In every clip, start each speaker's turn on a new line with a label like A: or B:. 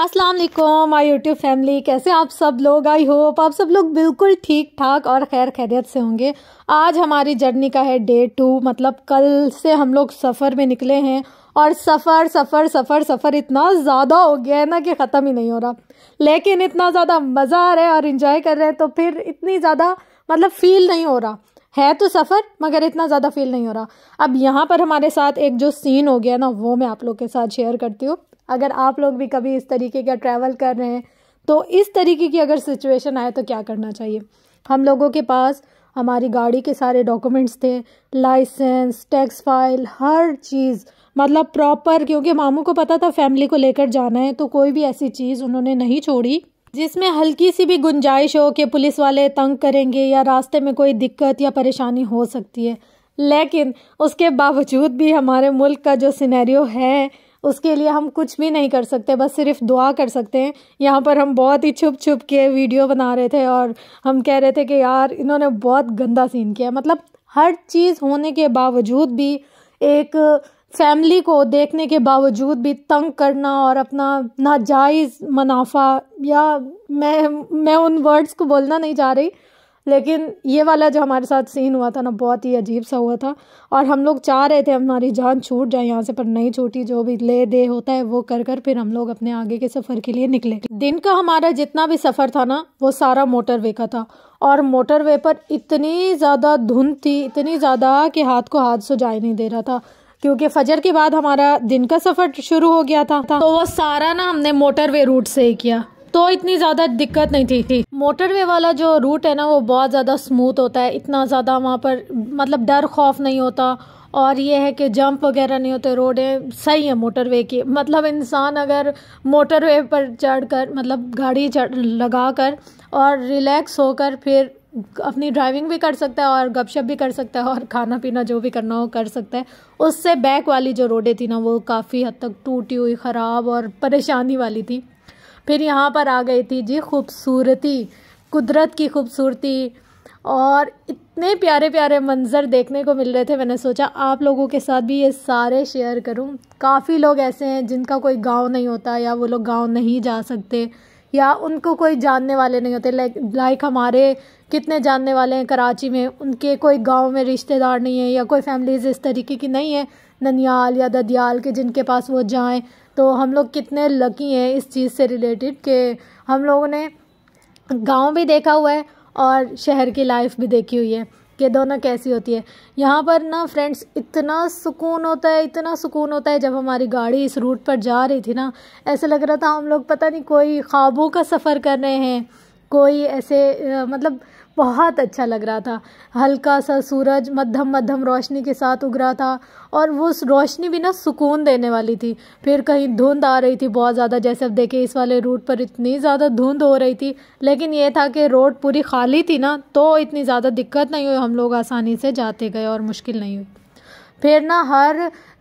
A: अस्सलाम वालेकुम my YouTube family कैसे आप सब लोग आई होप आप सब लोग बिल्कुल ठीक ठाक और खैर खैरियत से होंगे आज हमारी जर्नी का है डे टू मतलब कल से हम लोग सफ़र में निकले हैं और सफ़र सफ़र सफ़र सफ़र इतना ज़्यादा हो गया है ना कि ख़त्म ही नहीं हो रहा लेकिन इतना ज़्यादा मज़ा आ रहा है और इन्जॉय कर रहे हैं तो फिर इतनी ज़्यादा मतलब फ़ील नहीं हो रहा है तो सफ़र मगर इतना ज़्यादा फील नहीं हो रहा अब यहाँ पर हमारे साथ एक जो सीन हो गया ना वो मैं आप लोग के साथ शेयर करती हूँ अगर आप लोग भी कभी इस तरीके का ट्रैवल कर रहे हैं तो इस तरीके की अगर सिचुएशन आए तो क्या करना चाहिए हम लोगों के पास हमारी गाड़ी के सारे डॉक्यूमेंट्स थे लाइसेंस टैक्स फाइल हर चीज़ मतलब प्रॉपर क्योंकि मामू को पता था फैमिली को लेकर जाना है तो कोई भी ऐसी चीज़ उन्होंने नहीं छोड़ी जिसमें हल्की सी भी गुंजाइश हो कि पुलिस वाले तंग करेंगे या रास्ते में कोई दिक्कत या परेशानी हो सकती है लेकिन उसके बावजूद भी हमारे मुल्क का जो सिनेरियो है उसके लिए हम कुछ भी नहीं कर सकते बस सिर्फ दुआ कर सकते हैं यहाँ पर हम बहुत ही छुप छुप के वीडियो बना रहे थे और हम कह रहे थे कि यार इन्होंने बहुत गंदा सीन किया मतलब हर चीज़ होने के बावजूद भी एक फैमिली को देखने के बावजूद भी तंग करना और अपना नाजायज़ मुनाफा या मैं मैं उन वर्ड्स को बोलना नहीं चाह रही लेकिन ये वाला जो हमारे साथ सीन हुआ था ना बहुत ही अजीब सा हुआ था और हम लोग चाह रहे थे हमारी जान छूट जाए यहाँ से पर नहीं छूटी जो भी ले दे होता है वो कर कर फिर हम लोग अपने आगे के सफ़र के लिए निकले दिन का हमारा जितना भी सफ़र था ना वो सारा मोटरवे का था और मोटरवे पर इतनी ज़्यादा धुंध थी इतनी ज़्यादा कि हाथ को हाथ सो जाए नहीं दे रहा था क्योंकि फजर के बाद हमारा दिन का सफ़र शुरू हो गया था तो वो सारा ना हमने मोटरवे रूट से ही किया तो इतनी ज़्यादा दिक्कत नहीं थी, थी। मोटरवे वाला जो रूट है ना वो बहुत ज़्यादा स्मूथ होता है इतना ज़्यादा वहाँ पर मतलब डर खौफ नहीं होता और ये है कि जंप वगैरह नहीं होते रोडें सही है मोटरवे की मतलब इंसान अगर मोटरवे पर चढ़ कर मतलब गाड़ी चढ़ लगा कर और रिलैक्स होकर फिर अपनी ड्राइविंग भी कर सकता है और गपशप भी कर सकता है और खाना पीना जो भी करना हो कर सकता है उससे बैक वाली जो रोडें थी ना वो काफ़ी हद तक टूटी हुई ख़राब और परेशानी वाली थी फिर यहाँ पर आ गई थी जी खूबसूरती कुदरत की खूबसूरती और इतने प्यारे प्यारे मंज़र देखने को मिल रहे थे मैंने सोचा आप लोगों के साथ भी ये सारे शेयर करूं काफ़ी लोग ऐसे हैं जिनका कोई गांव नहीं होता या वो लोग गांव नहीं जा सकते या उनको कोई जानने वाले नहीं होते लाइक लाइक हमारे कितने जानने वाले हैं कराची में उनके कोई गांव में रिश्तेदार नहीं है या कोई फैमिलीज इस तरीके की नहीं है ननियाल या ददियाल के जिनके पास वो जाएँ तो हम लोग कितने लकी हैं इस चीज़ से रिलेटेड कि हम लोगों ने गांव भी देखा हुआ है और शहर की लाइफ भी देखी हुई है कि दोनों कैसी होती है यहाँ पर ना फ्रेंड्स इतना सुकून होता है इतना सुकून होता है जब हमारी गाड़ी इस रूट पर जा रही थी ना ऐसा लग रहा था हम लोग पता नहीं कोई ख्वाबों का सफ़र कर रहे हैं कोई ऐसे मतलब बहुत अच्छा लग रहा था हल्का सा सूरज मध्यम मध्यम रोशनी के साथ उग रहा था और वो रोशनी भी ना सुकून देने वाली थी फिर कहीं धुंध आ रही थी बहुत ज़्यादा जैसे अब देखे इस वाले रूट पर इतनी ज़्यादा धुंध हो रही थी लेकिन ये था कि रोड पूरी खाली थी ना तो इतनी ज़्यादा दिक्कत नहीं हुई हम लोग आसानी से जाते गए और मुश्किल नहीं हुई फिर ना हर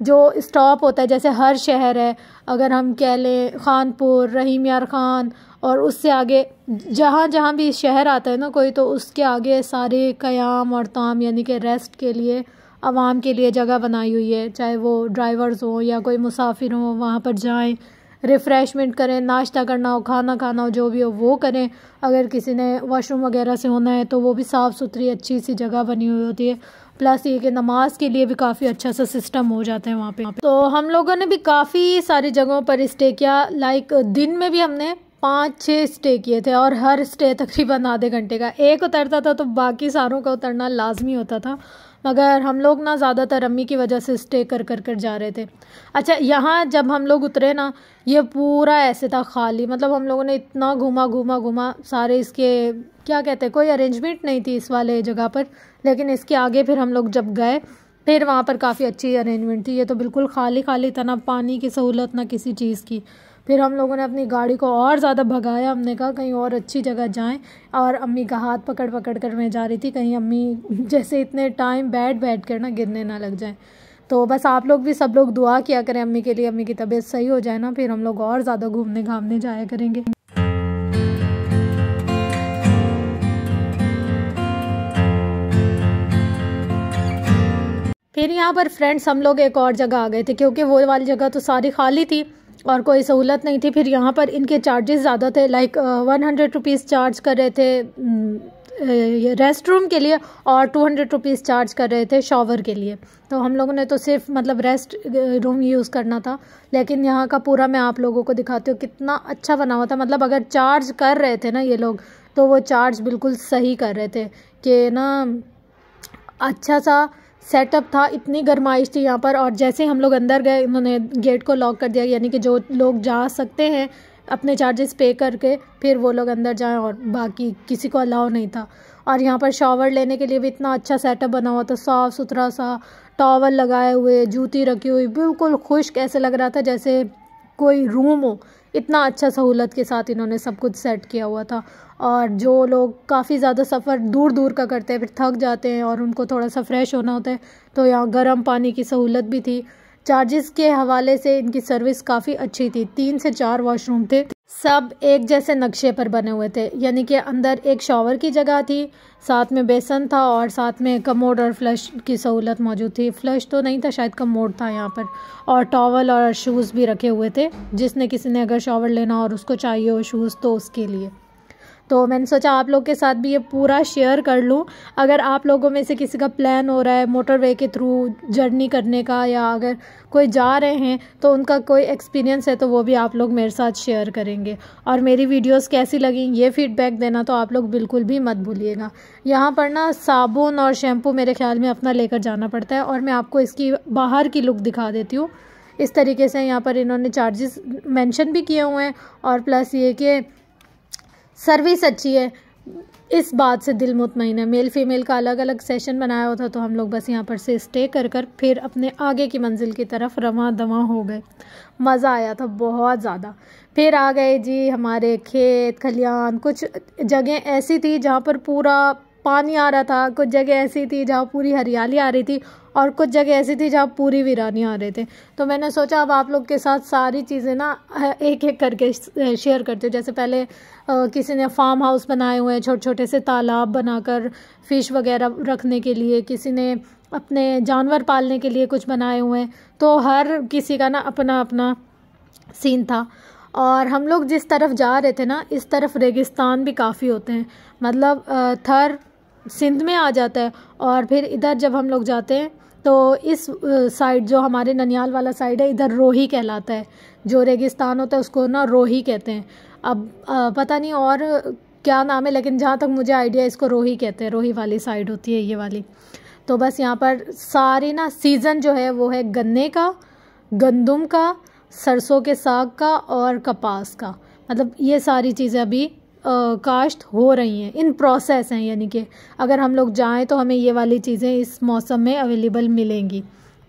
A: जो स्टॉप होता है जैसे हर शहर है अगर हम कह लें खानपुर रहीम यार खान और उससे आगे जहाँ जहाँ भी शहर आता है ना कोई तो उसके आगे सारे क़याम और ताम यानी कि रेस्ट के लिए आवाम के लिए जगह बनाई हुई है चाहे वो ड्राइवर्स हों या कोई मुसाफिर हों वहाँ पर जाएँ रिफ़्रेशमेंट करें नाश्ता करना हो खाना खाना हो जो भी हो वो करें अगर किसी ने वॉशरूम वगैरह से होना है तो वो भी साफ़ सुथरी अच्छी सी जगह बनी हुई होती है प्लस ये कि नमाज के लिए भी काफ़ी अच्छा सा सिस्टम हो जाता है वहाँ पे तो हम लोगों ने भी काफ़ी सारी जगहों पर स्टे किया लाइक दिन में भी हमने पाँच छः स्टे किए थे और हर स्टे तकरीबन आधे घंटे का एक उतरता था तो बाकी सारों का उतरना लाजमी होता था मगर हम लोग ना ज़्यादातर अम्मी की वजह से स्टे कर कर कर जा रहे थे अच्छा यहाँ जब हम लोग उतरे ना ये पूरा ऐसे था खाली मतलब हम लोगों ने इतना घूमा घूमा घूमा सारे इसके क्या कहते हैं कोई अरेंजमेंट नहीं थी इस वाले जगह पर लेकिन इसके आगे फिर हम लोग जब गए फिर वहाँ पर काफ़ी अच्छी अरेंजमेंट थी ये तो बिल्कुल खाली खाली था ना पानी की सहूलत ना किसी चीज़ की फिर हम लोगों ने अपनी गाड़ी को और ज़्यादा भगाया हमने कहा कहीं और अच्छी जगह जाएं और अम्मी का हाथ पकड़ पकड़ कर मैं जा रही थी कहीं अम्मी जैसे इतने टाइम बैठ बैठ कर ना गिरने ना लग जाएं तो बस आप लोग भी सब लोग दुआ किया करें अम्मी के लिए अम्मी की तबीयत सही हो जाए ना फिर हम लोग और ज़्यादा घूमने घामने जाया करेंगे फिर यहाँ पर फ्रेंड्स हम लोग एक और जगह आ गए थे क्योंकि वो वाली जगह तो सारी खाली थी और कोई सहूलत नहीं थी फिर यहाँ पर इनके चार्जेस ज़्यादा थे like one hundred rupees charge कर रहे थे रेस्ट mm, uh, रूम के लिए और टू हंड्रेड रुपीज़ चार्ज कर रहे थे शॉवर के लिए तो हम लोगों ने तो सिर्फ मतलब रेस्ट रूम यूज़ करना था लेकिन यहाँ का पूरा मैं आप लोगों को दिखाती हूँ कितना अच्छा बना हुआ था मतलब अगर चार्ज कर रहे थे ना ये लोग तो वो चार्ज बिल्कुल सही कर रहे थे कि ना अच्छा सा सेटअप था इतनी गर्माइश थी यहाँ पर और जैसे हम लोग अंदर गए उन्होंने गेट को लॉक कर दिया यानी कि जो लोग जा सकते हैं अपने चार्जेस पे करके फिर वो लोग अंदर जाएं और बाकी किसी को अलाउ नहीं था और यहाँ पर शॉवर लेने के लिए भी इतना अच्छा सेटअप बना हुआ था साफ़ सुथरा सा टॉवल लगाए हुए जूती रखी हुई बिल्कुल खुश्क ऐसे लग रहा था जैसे कोई रूम हो इतना अच्छा सहूलत के साथ इन्होंने सब कुछ सेट किया हुआ था और जो लोग काफ़ी ज़्यादा सफ़र दूर दूर का करते हैं फिर थक जाते हैं और उनको थोड़ा सा फ्रेश होना होता है तो यहाँ गर्म पानी की सहूलत भी थी चार्जेस के हवाले से इनकी सर्विस काफ़ी अच्छी थी तीन से चार वॉशरूम थे सब एक जैसे नक्शे पर बने हुए थे यानी कि अंदर एक शॉवर की जगह थी साथ में बेसन था और साथ में कमोड और फ्लश की सहूलत मौजूद थी फ्लश तो नहीं था शायद कमोड था यहाँ पर और टॉवल और शूज़ भी रखे हुए थे जिसने किसी ने अगर शॉवर लेना और उसको चाहिए हो शूज़ तो उसके लिए तो मैंने सोचा आप लोग के साथ भी ये पूरा शेयर कर लूँ अगर आप लोगों में से किसी का प्लान हो रहा है मोटरवे के थ्रू जर्नी करने का या अगर कोई जा रहे हैं तो उनका कोई एक्सपीरियंस है तो वो भी आप लोग मेरे साथ शेयर करेंगे और मेरी वीडियोस कैसी लगी ये फीडबैक देना तो आप लोग बिल्कुल भी मत भूलिएगा यहाँ पर ना साबुन और शैम्पू मेरे ख्याल में अपना लेकर जाना पड़ता है और मैं आपको इसकी बाहर की लुक दिखा देती हूँ इस तरीके से यहाँ पर इन्होंने चार्जेस मैंशन भी किए हुए हैं और प्लस ये कि सर्विस अच्छी है इस बात से दिल मुतमिन है मेल फीमेल का अलग अलग सेशन बनाया होता तो हम लोग बस यहाँ पर से स्टे कर कर फिर अपने आगे की मंजिल की तरफ रवा दवा हो गए मज़ा आया था बहुत ज़्यादा फिर आ गए जी हमारे खेत खलियान कुछ जगह ऐसी थी जहाँ पर पूरा पानी आ रहा था कुछ जगह ऐसी थी जहाँ पूरी हरियाली आ रही थी और कुछ जगह ऐसी थी जहाँ पूरी वीरानी आ रहे थे तो मैंने सोचा अब आप लोग के साथ सारी चीज़ें ना एक एक करके शेयर करती हूँ जैसे पहले किसी ने फार्म हाउस बनाए हुए हैं छोटे छोटे से तालाब बनाकर फ़िश वगैरह रखने के लिए किसी ने अपने जानवर पालने के लिए कुछ बनाए हुए हैं तो हर किसी का ना अपना अपना सीन था और हम लोग जिस तरफ जा रहे थे ना इस तरफ रेगिस्तान भी काफ़ी होते हैं मतलब थर सिंध में आ जाता है और फिर इधर जब हम लोग जाते हैं तो इस साइड जो हमारे ननियाल वाला साइड है इधर रोही कहलाता है जो रेगिस्तान होता है उसको ना रोही कहते हैं अब पता नहीं और क्या नाम है लेकिन जहाँ तक मुझे आइडिया इसको रोही कहते हैं रोही वाली साइड होती है ये वाली तो बस यहाँ पर सारे ना सीज़न जो है वो है गन्ने का गंदम का सरसों के साग का और कपास का मतलब ये सारी चीज़ें अभी काश्त हो रही हैं इन प्रोसेस हैं यानी कि अगर हम लोग जाएँ तो हमें ये वाली चीज़ें इस मौसम में अवेलेबल मिलेंगी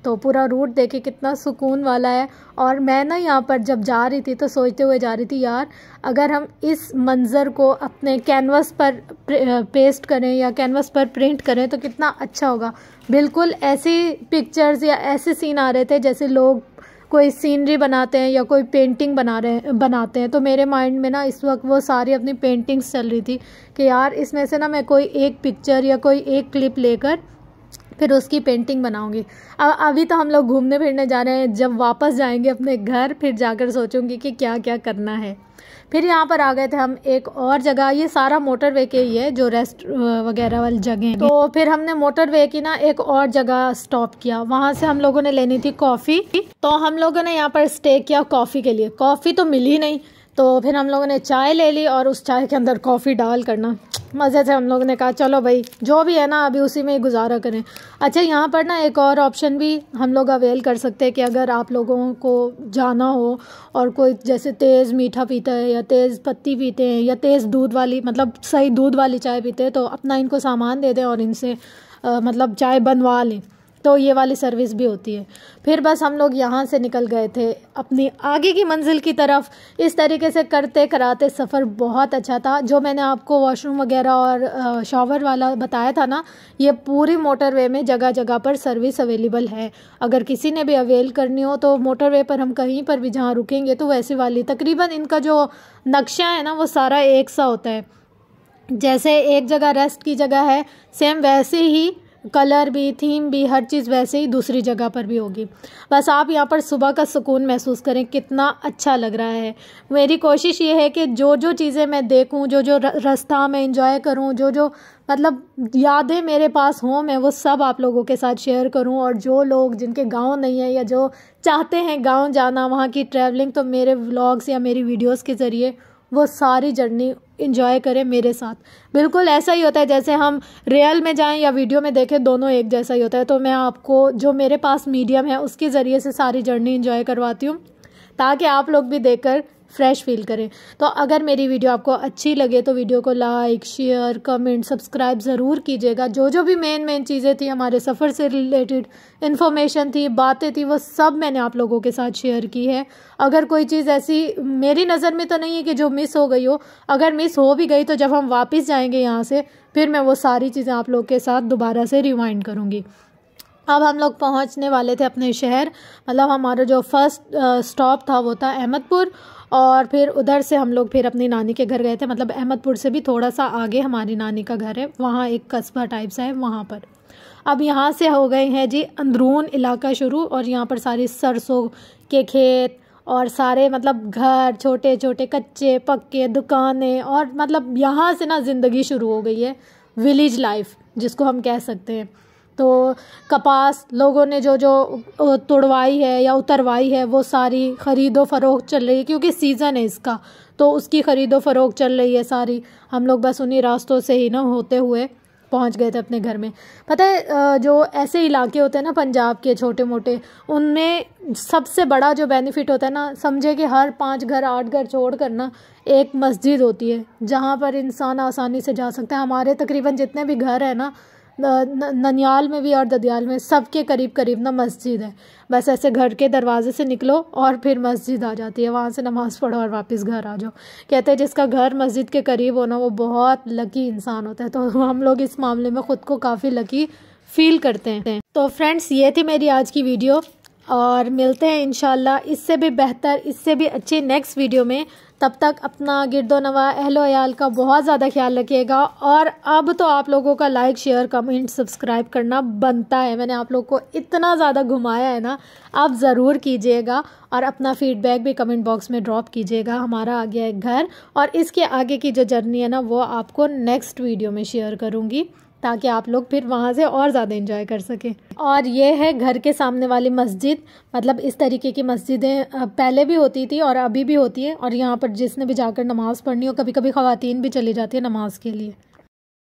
A: तो पूरा रूट देखे कितना सुकून वाला है और मैं ना यहाँ पर जब जा रही थी तो सोचते हुए जा रही थी यार अगर हम इस मंज़र को अपने कैनवस पर पेस्ट करें या कैनवस पर प्रिंट करें तो कितना अच्छा होगा बिल्कुल ऐसे पिक्चर्स या ऐसे सीन आ रहे थे जैसे लोग कोई सीनरी बनाते हैं या कोई पेंटिंग बना रहे बनाते हैं तो मेरे माइंड में ना इस वक्त वो सारी अपनी पेंटिंग्स चल रही थी कि यार इसमें से ना मैं कोई एक पिक्चर या कोई एक क्लिप लेकर फिर उसकी पेंटिंग बनाऊंगी अब अभी तो हम लोग घूमने फिरने जा रहे हैं जब वापस जाएंगे अपने घर फिर जाकर सोचूंगी कि क्या क्या करना है फिर यहाँ पर आ गए थे हम एक और जगह ये सारा मोटर वे के ही है जो रेस्ट वगैरह वाली जगह तो फिर हमने मोटर वे की ना एक और जगह स्टॉप किया वहाँ से हम लोगों ने लेनी थी कॉफ़ी तो हम लोगों ने यहाँ पर स्टे किया कॉफ़ी के लिए कॉफ़ी तो मिली नहीं तो फिर हम लोगों ने चाय ले ली और उस चाय के अंदर कॉफ़ी डाल करना मज़े से हम लोगों ने कहा चलो भाई जो भी है ना अभी उसी में ही गुजारा करें अच्छा यहाँ पर ना एक और ऑप्शन भी हम लोग अवेल कर सकते हैं कि अगर आप लोगों को जाना हो और कोई जैसे तेज़ मीठा पीता है या तेज़ पत्ती पीते हैं या तेज़ दूध वाली मतलब सही दूध वाली चाय पीते हैं तो अपना इनको सामान दे दें और इनसे मतलब चाय बनवा लें तो ये वाली सर्विस भी होती है फिर बस हम लोग यहाँ से निकल गए थे अपनी आगे की मंजिल की तरफ इस तरीके से करते कराते सफ़र बहुत अच्छा था जो मैंने आपको वॉशरूम वगैरह और शॉवर वाला बताया था ना ये पूरी मोटरवे में जगह जगह पर सर्विस अवेलेबल है अगर किसी ने भी अवेल करनी हो तो मोटरवे पर हम कहीं पर भी जहाँ रुकेंगे तो वैसे वाली तकरीबन इनका जो नक्शा है ना वो सारा एक सा होता है जैसे एक जगह रेस्ट की जगह है सेम वैसे ही कलर भी थीम भी हर चीज़ वैसे ही दूसरी जगह पर भी होगी बस आप यहाँ पर सुबह का सुकून महसूस करें कितना अच्छा लग रहा है मेरी कोशिश ये है कि जो जो चीज़ें मैं देखूँ जो जो रास्ता मैं इंजॉय करूँ जो जो मतलब यादें मेरे पास हों मैं वो सब आप लोगों के साथ शेयर करूं और जो लोग जिनके गांव नहीं है या जो चाहते हैं गांव जाना वहाँ की ट्रैवलिंग तो मेरे व्लॉग्स या मेरी वीडियोस के ज़रिए वो सारी जर्नी इंजॉय करें मेरे साथ बिल्कुल ऐसा ही होता है जैसे हम रियल में जाएं या वीडियो में देखें दोनों एक जैसा ही होता है तो मैं आपको जो मेरे पास मीडियम है उसके ज़रिए से सारी जर्नी इंजॉय करवाती हूँ ताकि आप लोग भी देखकर फ्रेश फील करें तो अगर मेरी वीडियो आपको अच्छी लगे तो वीडियो को लाइक शेयर कमेंट सब्सक्राइब ज़रूर कीजिएगा जो जो भी मेन मेन चीज़ें थी हमारे सफ़र से रिलेटेड इन्फॉर्मेशन थी बातें थी वो सब मैंने आप लोगों के साथ शेयर की है अगर कोई चीज़ ऐसी मेरी नज़र में तो नहीं है कि जो मिस हो गई हो अगर मिस हो भी गई तो जब हम वापस जाएंगे यहाँ से फिर मैं वो सारी चीज़ें आप लोग के साथ दोबारा से रिवाइंड करूँगी अब हम लोग पहुँचने वाले थे अपने शहर मतलब हमारा जो फर्स्ट स्टॉप था वो था अहमदपुर और फिर उधर से हम लोग फिर अपनी नानी के घर गए थे मतलब अहमदपुर से भी थोड़ा सा आगे हमारी नानी का घर है वहाँ एक कस्बा टाइप सा है वहाँ पर अब यहाँ से हो गए हैं जी अंदरून इलाका शुरू और यहाँ पर सारी सरसों के खेत और सारे मतलब घर छोटे छोटे कच्चे पक्के दुकानें और मतलब यहाँ से ना ज़िंदगी शुरू हो गई है विलेज लाइफ जिसको हम कह सकते हैं तो कपास लोगों ने जो जो तोड़वाई है या उतरवाई है वो सारी ख़रीदो फरोख चल रही है क्योंकि सीज़न है इसका तो उसकी ख़रीदो फरोख चल रही है सारी हम लोग बस उन्हीं रास्तों से ही ना होते हुए पहुंच गए थे अपने घर में पता है जो ऐसे इलाके होते हैं ना पंजाब के छोटे मोटे उनमें सबसे बड़ा जो बेनिफिट होता है ना समझे कि हर पांच घर आठ घर छोड़ कर ना एक मस्जिद होती है जहाँ पर इंसान आसानी से जा सकता है हमारे तकरीबन जितने भी घर हैं ना ननियाल में भी और ददियाल में सबके करीब करीब ना मस्जिद है बस ऐसे घर के दरवाजे से निकलो और फिर मस्जिद आ जाती है वहाँ से नमाज़ पढ़ो और वापस घर आ जाओ कहते हैं जिसका घर मस्जिद के करीब हो ना वो बहुत लकी इंसान होता है तो हम लोग इस मामले में ख़ुद को काफ़ी लकी फील करते हैं तो फ्रेंड्स ये थी मेरी आज की वीडियो और मिलते हैं इन इससे भी बेहतर इससे भी अच्छे नेक्स्ट वीडियो में तब तक अपना गिरदो नवा अहलोयाल का बहुत ज़्यादा ख्याल रखिएगा और अब तो आप लोगों का लाइक शेयर कमेंट सब्सक्राइब करना बनता है मैंने आप लोग को इतना ज़्यादा घुमाया है ना आप ज़रूर कीजिएगा और अपना फीडबैक भी कमेंट बॉक्स में ड्रॉप कीजिएगा हमारा आ गया है घर और इसके आगे की जो जर्नी है ना वो आपको नेक्स्ट वीडियो में शेयर करूँगी ताकि आप लोग फिर वहाँ से और ज़्यादा इंजॉय कर सकें और ये है घर के सामने वाली मस्जिद मतलब इस तरीके की मस्जिदें पहले भी होती थी और अभी भी होती है और यहाँ पर जिसने भी जाकर नमाज़ पढ़नी हो कभी कभी ख़वातीन भी चली जाती है नमाज़ के लिए